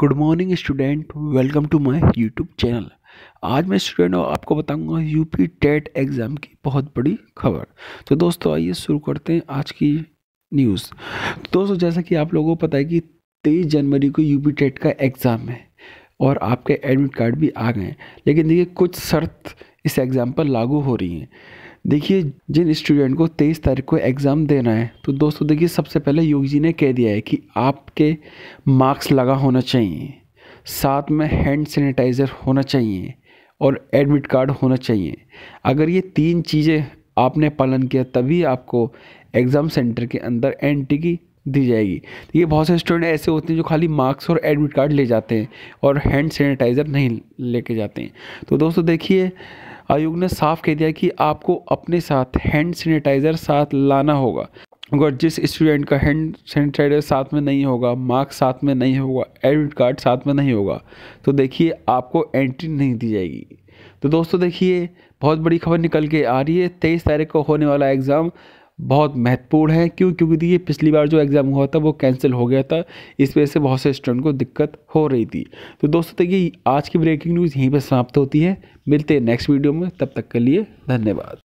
good morning student welcome to my YouTube channel आज मैं student आपको बताऊंगा यूपी टेट एग्ज़ाम की बहुत बड़ी खबर तो दोस्तों आइए शुरू करते हैं आज की न्यूज़ तो दोस्तों जैसा कि आप लोगों को पता है कि तेईस जनवरी को यूपी टेट e का एग्ज़ाम है और आपके एडमिट कार्ड भी आ गए हैं लेकिन देखिए कुछ शर्त इस एग्ज़ाम पर लागू हो रही हैं देखिए जिन स्टूडेंट को तेईस तारीख को एग्ज़ाम देना है तो दोस्तों देखिए सबसे पहले योग जी ने कह दिया है कि आपके मार्क्स लगा होना चाहिए साथ में हैंड सैनिटाइज़र होना चाहिए और एडमिट कार्ड होना चाहिए अगर ये तीन चीज़ें आपने पालन किया तभी आपको एग्ज़ाम सेंटर के अंदर एंट्री की दी जाएगी तो ये बहुत से स्टूडेंट ऐसे होते हैं जो खाली मार्क्स और एडमिट कार्ड ले जाते हैं और हैंड सैनिटाइज़र नहीं लेके जाते हैं तो दोस्तों देखिए आयोग ने साफ कह दिया कि आपको अपने साथ हैंड सैनिटाइज़र साथ लाना होगा अगर जिस स्टूडेंट का हैंड सैनिटाइजर साथ में नहीं होगा मास्क साथ में नहीं होगा एडमिट कार्ड साथ में नहीं होगा तो देखिए आपको एंट्री नहीं दी जाएगी तो दोस्तों देखिए बहुत बड़ी खबर निकल के आ रही है तेईस तारीख को होने वाला एग्ज़ाम बहुत महत्वपूर्ण है क्यों क्योंकि ये पिछली बार जो एग्ज़ाम हुआ था वो कैंसिल हो गया था इस वजह से बहुत से स्टूडेंट को दिक्कत हो रही थी तो दोस्तों देखिए आज की ब्रेकिंग न्यूज़ यहीं पर समाप्त होती है मिलते हैं नेक्स्ट वीडियो में तब तक के लिए धन्यवाद